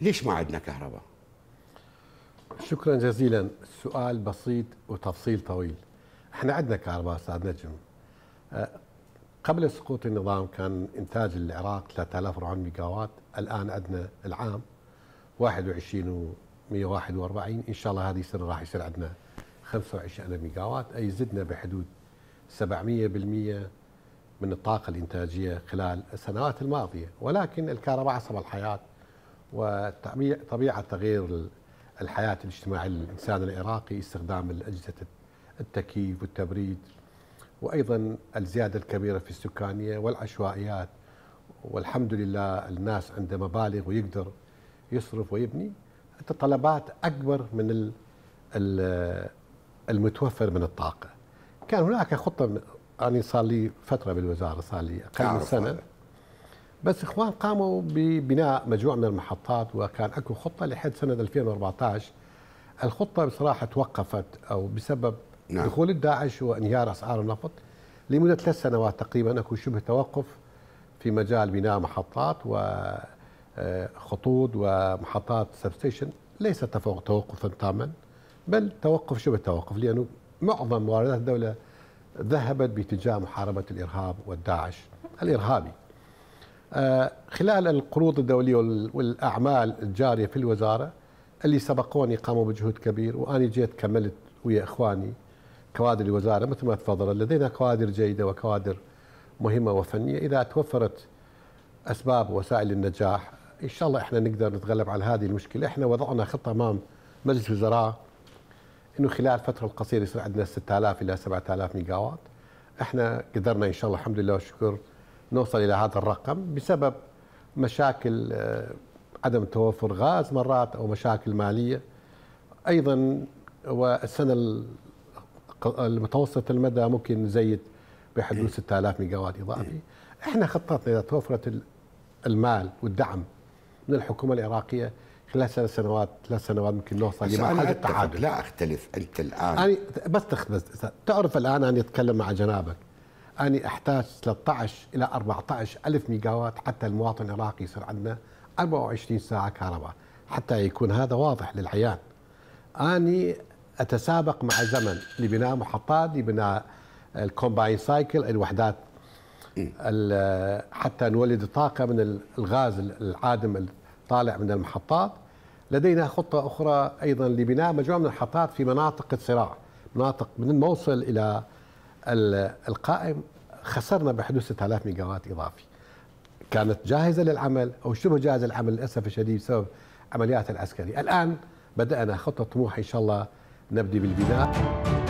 ليش ما عندنا كهرباء؟ شكرا جزيلا سؤال بسيط وتفصيل طويل احنا عندنا كهرباء استاذ نجم أه، قبل سقوط النظام كان انتاج العراق 3400 ميجا وات الان عندنا العام 21 و141 ان شاء الله هذه السنه راح يصير عندنا 25 ميجا وات اي زدنا بحدود 700% من الطاقه الانتاجيه خلال السنوات الماضيه ولكن الكهرباء عصب الحياه وطبيعة تغيير الحياة الاجتماعية للإنسان العراقي استخدام الأجهزة التكييف والتبريد وأيضا الزيادة الكبيرة في السكانية والعشوائيات والحمد لله الناس عنده مبالغ ويقدر يصرف ويبني الطلبات أكبر من المتوفر من الطاقة كان هناك خطة أنا يعني صار لي فترة بالوزارة صار لي أقل من سنة بس اخوان قاموا ببناء مجموعه من المحطات وكان اكو خطه لحد سنه 2014 الخطه بصراحه توقفت او بسبب نعم. دخول الداعش وانهيار اسعار النفط لمده ثلاث سنوات تقريبا اكو شبه توقف في مجال بناء محطات وخطوط آه، ومحطات سبستيشن ليس توقفا تاما بل توقف شبه توقف لانه معظم واردات الدوله ذهبت باتجاه محاربه الارهاب والداعش الارهابي آه، خلال القروض الدولية والأعمال الجارية في الوزارة اللي سبقوني قاموا بجهود كبير وأنا جيت كملت ويا إخواني كوادر الوزارة مثل ما تفضل لدينا كوادر جيدة وكوادر مهمة وفنية إذا توفرت أسباب وسائل النجاح إن شاء الله إحنا نقدر نتغلب على هذه المشكلة إحنا وضعنا خطة أمام مجلس الوزراء انه خلال الفتره القصيره يصير عندنا 6000 الى 7000 ميجاوات احنا قدرنا ان شاء الله الحمد لله والشكر نوصل الى هذا الرقم بسبب مشاكل آه، عدم توفر غاز مرات او مشاكل ماليه ايضا والسنه المتوسط المدى ممكن نزيد بحدود 6000 إيه. وات اضافي إيه. احنا خطتنا اذا توفرت المال والدعم من الحكومه العراقيه خلال ثلاث سنوات ثلاث سنوات ممكن نوصل لمرحله التعادل لا اختلف انت الان يعني بس تخبز بس تعرف الان انا اتكلم مع جنابك أني أحتاج 13 إلى 14 ألف ميجاوات حتى المواطن العراقي يصير عندنا 24 ساعة كهرباء حتى يكون هذا واضح للعيان أني أتسابق مع الزمن لبناء محطات لبناء الكومباين سايكل الوحدات حتى نولد طاقة من الغاز العادم الطالع من المحطات لدينا خطة أخرى أيضا لبناء مجموعة من المحطات في مناطق الصراع مناطق من الموصل إلى القائم خسرنا بحدود 6000 ميجاوات اضافي كانت جاهزه للعمل او شبه جاهزه للعمل للاسف الشديد بسبب عمليات العسكريه الان بدانا خطه طموح ان شاء الله نبدي بالبناء